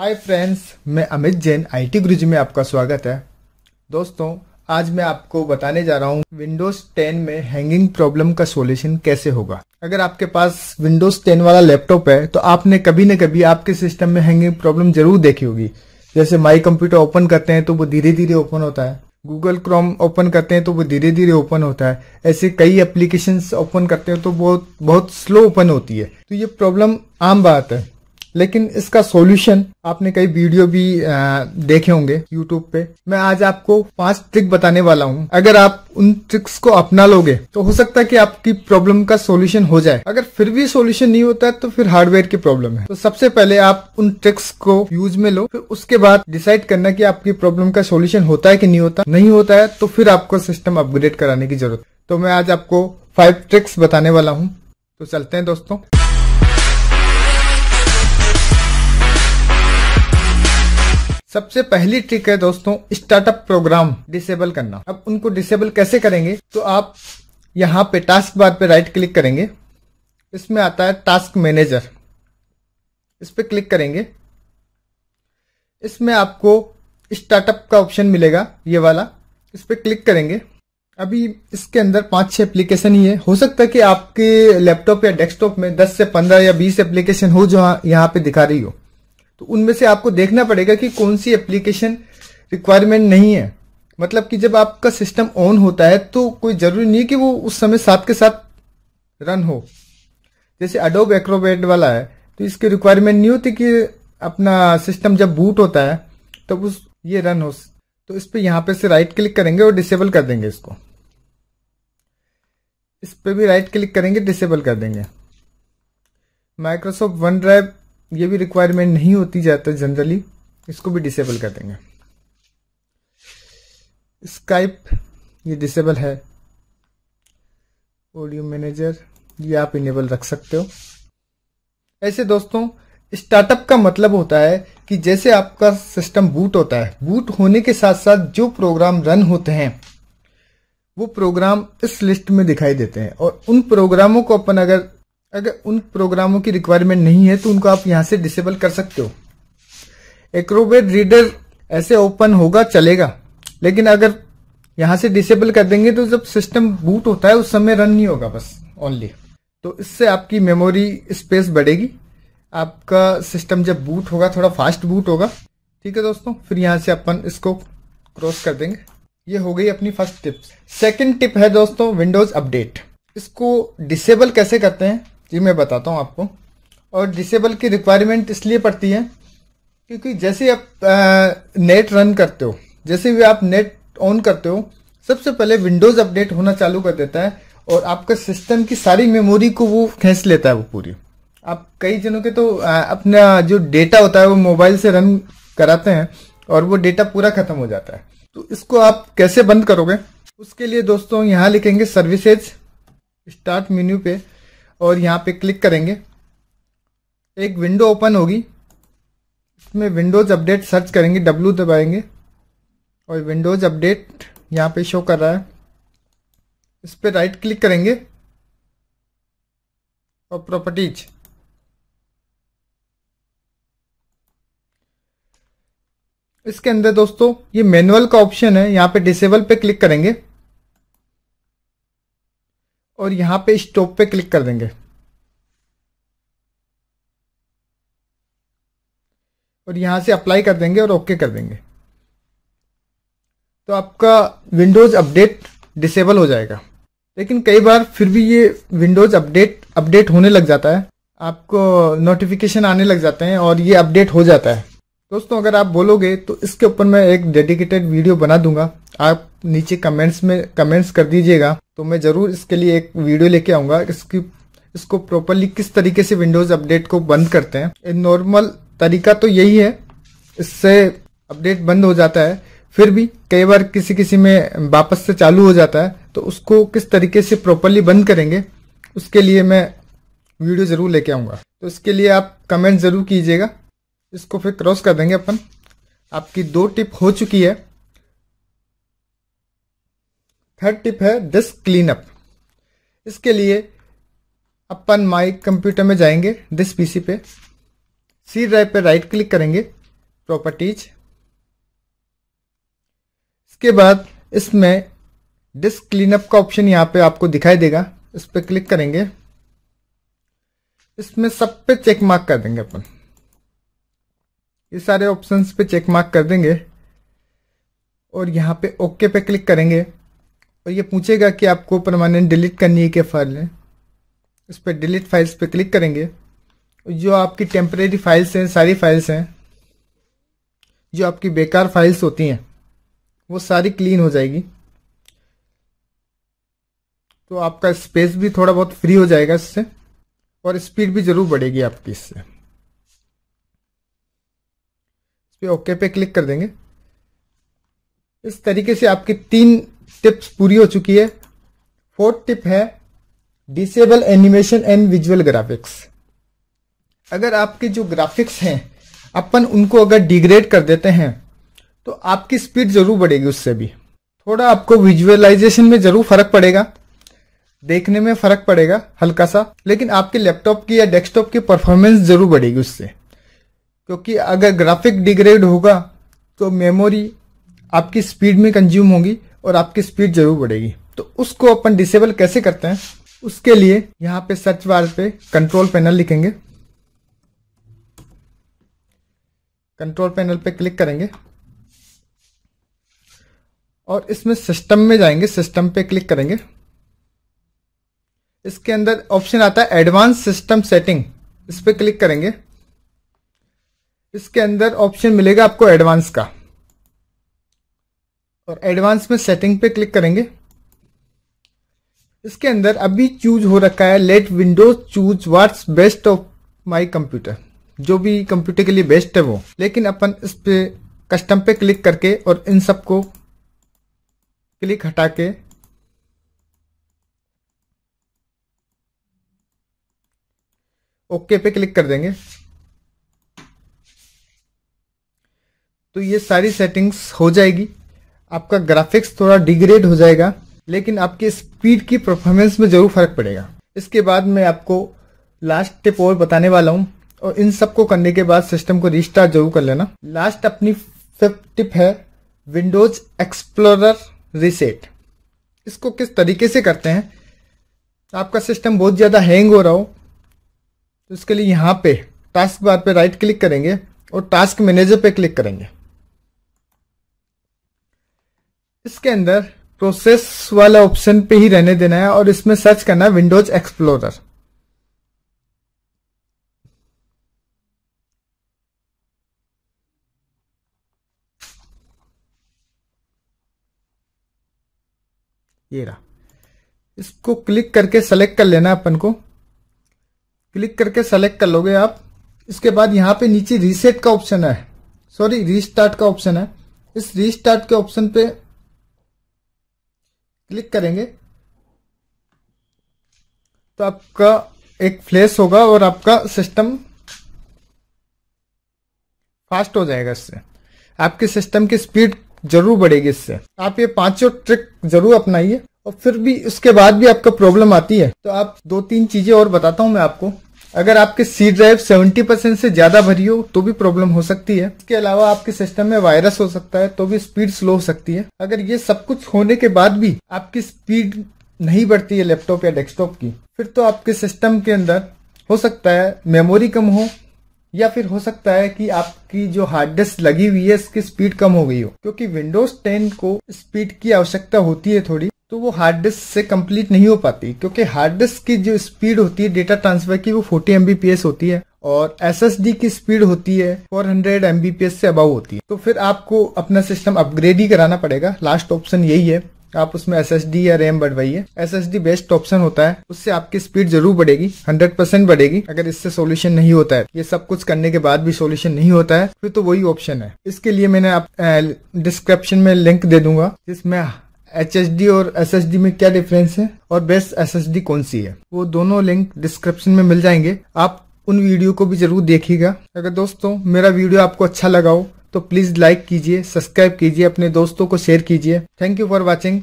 hi friends मैं Amit Jain IT T में आपका स्वागत है दोस्तों आज मैं आपको बताने जा रहा हूँ विंडोज 10 में हैंगिंग प्रॉब्लम का सॉल्यूशन कैसे होगा अगर आपके पास विंडोज 10 वाला लैपटॉप है तो आपने कभी न कभी आपके सिस्टम में हैंगिंग प्रॉब्लम जरूर देखी होगी जैसे माई कंप्यूटर ओपन करते हैं तो वो धीरे धीरे ओपन होता है गूगल क्रोम ओपन करते हैं तो वो धीरे धीरे ओपन होता है ऐसे कई एप्लीकेशन ओपन करते हैं तो बहुत बहुत स्लो ओपन होती है तो ये प्रॉब्लम आम बात है लेकिन इसका सॉल्यूशन आपने कई वीडियो भी देखे होंगे यूट्यूब पे मैं आज आपको पांच ट्रिक बताने वाला हूँ अगर आप उन ट्रिक्स को अपना लोगे तो हो सकता है कि आपकी प्रॉब्लम का सॉल्यूशन हो जाए अगर फिर भी सॉल्यूशन नहीं होता है तो फिर हार्डवेयर की प्रॉब्लम है तो सबसे पहले आप उन ट्रिक्स को यूज में लो फिर उसके बाद डिसाइड करना की आपकी प्रॉब्लम का सोल्यूशन होता है कि नहीं होता नहीं होता है तो फिर आपको सिस्टम अपग्रेड कराने की जरूरत तो मैं आज आपको फाइव ट्रिक्स बताने वाला हूँ तो चलते हैं दोस्तों सबसे पहली ट्रिक है दोस्तों स्टार्टअप प्रोग्राम डिसेबल करना अब उनको डिसेबल कैसे करेंगे तो आप यहाँ पे टास्क बार पे राइट क्लिक करेंगे इसमें आता है टास्क मैनेजर इस पर क्लिक करेंगे इसमें आपको स्टार्टअप का ऑप्शन मिलेगा ये वाला इस पर क्लिक करेंगे अभी इसके अंदर पांच छह एप्लीकेशन ही है हो सकता है कि आपके लैपटॉप या डेस्कटॉप में 10 से 15 या 20 एप्लीकेशन हो जो यहाँ पे दिखा रही हो तो उनमें से आपको देखना पड़ेगा कि कौन सी एप्लीकेशन रिक्वायरमेंट नहीं है मतलब कि जब आपका सिस्टम ऑन होता है तो कोई ज़रूरी नहीं है कि वो उस समय साथ के साथ रन हो जैसे अडोब एक्रोबेट वाला है तो इसकी रिक्वायरमेंट नहीं होती कि अपना सिस्टम जब बूट होता है तब तो उस ये रन हो तो इस पर यहाँ पे से राइट क्लिक करेंगे और डिसेबल कर देंगे इसको इस पर भी राइट क्लिक करेंगे डिसेबल कर देंगे माइक्रोसॉफ्ट वन ड्राइव ये भी रिक्वायरमेंट नहीं होती जाता जनरली इसको भी डिसेबल कर देंगे स्काइप ये डिसेबल है ऑडियो मैनेजर ये आप इनेबल रख सकते हो ऐसे दोस्तों स्टार्टअप का मतलब होता है कि जैसे आपका सिस्टम बूट होता है बूट होने के साथ साथ जो प्रोग्राम रन होते हैं वो प्रोग्राम इस लिस्ट में दिखाई देते हैं और उन प्रोग्रामों को अपन अगर अगर उन प्रोग्रामों की रिक्वायरमेंट नहीं है तो उनको आप यहां से डिसेबल कर सकते हो एक्रोबेट रीडर ऐसे ओपन होगा चलेगा लेकिन अगर यहाँ से डिसेबल कर देंगे तो जब सिस्टम बूट होता है उस समय रन नहीं होगा बस ओनली तो इससे आपकी मेमोरी स्पेस बढ़ेगी आपका सिस्टम जब बूट होगा थोड़ा फास्ट बूट होगा ठीक है दोस्तों फिर यहाँ से अपन इसको क्रॉस कर देंगे ये हो गई अपनी फर्स्ट टिप सेकंड टिप है दोस्तों विंडोज अपडेट इसको डिसेबल कैसे करते हैं जी मैं बताता हूँ आपको और डिसेबल की रिक्वायरमेंट इसलिए पड़ती है क्योंकि जैसे आप नेट रन करते हो जैसे भी आप नेट ऑन करते हो सबसे पहले विंडोज़ अपडेट होना चालू कर देता है और आपका सिस्टम की सारी मेमोरी को वो खींच लेता है वो पूरी आप कई जनों के तो अपना जो डेटा होता है वो मोबाइल से रन कराते हैं और वो डेटा पूरा खत्म हो जाता है तो इसको आप कैसे बंद करोगे उसके लिए दोस्तों यहाँ लिखेंगे सर्विसेज स्टार्ट मेन्यू पे और यहाँ पे क्लिक करेंगे एक विंडो ओपन होगी इसमें विंडोज़ अपडेट सर्च करेंगे डब्लू दबाएंगे और विंडोज़ अपडेट यहाँ पे शो कर रहा है इस पर राइट क्लिक करेंगे और प्रॉपर्टीज इसके अंदर दोस्तों ये मैनुअल का ऑप्शन है यहाँ पे डिसेबल पे क्लिक करेंगे और यहां पे स्टॉप पे क्लिक कर देंगे और यहां से अप्लाई कर देंगे और ओके कर देंगे तो आपका विंडोज़ अपडेट डिसेबल हो जाएगा लेकिन कई बार फिर भी ये विंडोज़ अपडेट अपडेट होने लग जाता है आपको नोटिफिकेशन आने लग जाते हैं और ये अपडेट हो जाता है दोस्तों अगर आप बोलोगे तो इसके ऊपर मैं एक डेडिकेटेड वीडियो बना दूंगा आप नीचे कमेंट्स में कमेंट्स कर दीजिएगा तो मैं ज़रूर इसके लिए एक वीडियो लेके आऊँगा इसकी इसको प्रॉपरली किस तरीके से विंडोज़ अपडेट को बंद करते हैं नॉर्मल तरीका तो यही है इससे अपडेट बंद हो जाता है फिर भी कई बार किसी किसी में वापस से चालू हो जाता है तो उसको किस तरीके से प्रॉपरली बंद करेंगे उसके लिए मैं वीडियो ज़रूर लेके आऊँगा तो इसके लिए आप कमेंट ज़रूर कीजिएगा इसको फिर क्रॉस कर देंगे अपन आपकी दो टिप हो चुकी है थर्ड टिप है डिस्क क्लीन अप इसके लिए अपन माई कंप्यूटर में जाएंगे डिस्क पीसी पे सी ड्राइव पे राइट क्लिक करेंगे प्रॉपर्टीज इसके बाद इसमें डिस्क क्लीनअप का ऑप्शन यहाँ पे आपको दिखाई देगा इस पर क्लिक करेंगे इसमें सब पे चेक मार्क कर देंगे अपन ये सारे ऑप्शंस पे चेक मार्क कर देंगे और यहाँ पे ओके पे क्लिक करेंगे और ये पूछेगा कि आपको परमानेंट डिलीट करनी है क्या फाइल है उस पर डिलीट फाइल्स पे क्लिक करेंगे जो आपकी टेम्परेरी फाइल्स हैं सारी फाइल्स हैं जो आपकी बेकार फाइल्स होती हैं वो सारी क्लीन हो जाएगी तो आपका स्पेस भी थोड़ा बहुत फ्री हो जाएगा इससे और स्पीड भी ज़रूर बढ़ेगी आपकी इससे इस पर ओके पे क्लिक कर देंगे इस तरीके से आपकी तीन टिप्स पूरी हो चुकी है फोर्थ टिप है disable animation and visual graphics अगर आपके जो ग्राफिक्स हैं अपन उनको अगर डिग्रेड कर देते हैं तो आपकी स्पीड ज़रूर बढ़ेगी उससे भी थोड़ा आपको विजुअलाइजेशन में ज़रूर फ़र्क पड़ेगा देखने में फ़र्क पड़ेगा हल्का सा लेकिन आपके लैपटॉप की या डेस्कटॉप की परफॉर्मेंस ज़रूर बढ़ेगी उससे क्योंकि अगर ग्राफिक डिग्रेड होगा तो मेमोरी आपकी स्पीड में कंज्यूम होगी और आपकी स्पीड जरूर बढ़ेगी तो उसको अपन डिसेबल कैसे करते हैं उसके लिए यहाँ पे सर्च बार पे कंट्रोल पैनल लिखेंगे कंट्रोल पैनल पे क्लिक करेंगे और इसमें सिस्टम में जाएंगे सिस्टम पे क्लिक करेंगे इसके अंदर ऑप्शन आता है एडवांस सिस्टम सेटिंग इस पर क्लिक करेंगे इसके अंदर ऑप्शन मिलेगा आपको एडवांस का और एडवांस में सेटिंग पे क्लिक करेंगे इसके अंदर अभी चूज हो रखा है let Windows choose what's best of my computer जो भी कंप्यूटर के लिए बेस्ट है वो लेकिन अपन इस पे कस्टम पे क्लिक करके और इन सब को क्लिक हटा के ओके पे क्लिक कर देंगे तो ये सारी सेटिंग्स हो जाएगी आपका ग्राफिक्स थोड़ा डिग्रेड हो जाएगा लेकिन आपकी स्पीड की परफॉर्मेंस में जरूर फर्क पड़ेगा इसके बाद मैं आपको लास्ट टिप और बताने वाला हूँ और इन सबको करने के बाद सिस्टम को रिस्टार्ट जरूर कर लेना लास्ट अपनी फिफ्थ टिप है विंडोज एक्सप्लोरर रिसेट इसको किस तरीके से करते हैं आपका सिस्टम बहुत ज़्यादा हैंग हो रहा हो तो इसके लिए यहाँ पे टास्क बार पे राइट क्लिक करेंगे और टास्क मैनेजर पे क्लिक करेंगे इसके अंदर प्रोसेस वाला ऑप्शन पे ही रहने देना है और इसमें सर्च करना है विंडोज एक्सप्लोरर ये रहा इसको क्लिक करके सेलेक्ट कर लेना अपन को क्लिक करके सेलेक्ट कर लोगे आप इसके बाद यहां पे नीचे रीसेट का ऑप्शन है सॉरी रीस्टार्ट का ऑप्शन है इस रीस्टार्ट के ऑप्शन पे क्लिक करेंगे तो आपका एक फ्लैश होगा और आपका सिस्टम फास्ट हो जाएगा इससे आपके सिस्टम की स्पीड जरूर बढ़ेगी इससे आप ये पांचों ट्रिक जरूर अपनाइए और फिर भी उसके बाद भी आपका प्रॉब्लम आती है तो आप दो तीन चीजें और बताता हूं मैं आपको अगर आपके सी ड्राइव 70 परसेंट से ज्यादा भरी हो तो भी प्रॉब्लम हो सकती है इसके अलावा आपके सिस्टम में वायरस हो सकता है तो भी स्पीड स्लो हो सकती है अगर ये सब कुछ होने के बाद भी आपकी स्पीड नहीं बढ़ती है लैपटॉप या डेस्कटॉप की फिर तो आपके सिस्टम के अंदर हो सकता है मेमोरी कम हो या फिर हो सकता है कि आपकी जो हार्ड डिस्क लगी हुई है इसकी स्पीड कम हो गई हो क्योंकि विंडोज 10 को स्पीड की आवश्यकता होती है थोड़ी तो वो हार्ड डिस्क से कंप्लीट नहीं हो पाती क्योंकि हार्ड डिस्क की जो स्पीड होती है डेटा ट्रांसफर की वो फोर्टी एमबीपीएस होती है और एस की स्पीड होती है 400 हंड्रेड एमबीपीएस से अबाव होती है तो फिर आपको अपना सिस्टम अपग्रेड ही कराना पड़ेगा लास्ट ऑप्शन यही है आप उसमें एस या रैम बढ़वाइए एस बेस्ट ऑप्शन होता है उससे आपकी स्पीड जरूर बढ़ेगी 100 परसेंट बढ़ेगी अगर इससे सोल्यूशन नहीं होता है ये सब कुछ करने के बाद भी सोल्यूशन नहीं होता है फिर तो वही ऑप्शन है इसके लिए मैंने आप डिस्क्रिप्शन में लिंक दे दूंगा जिसमें एच और एस में क्या डिफरेंस है और बेस्ट एस कौन सी है वो दोनों लिंक डिस्क्रिप्शन में मिल जाएंगे आप उन वीडियो को भी जरूर देखिएगा अगर दोस्तों मेरा वीडियो आपको अच्छा लगा हो तो प्लीज लाइक कीजिए सब्सक्राइब कीजिए अपने दोस्तों को शेयर कीजिए थैंक यू फॉर वॉचिंग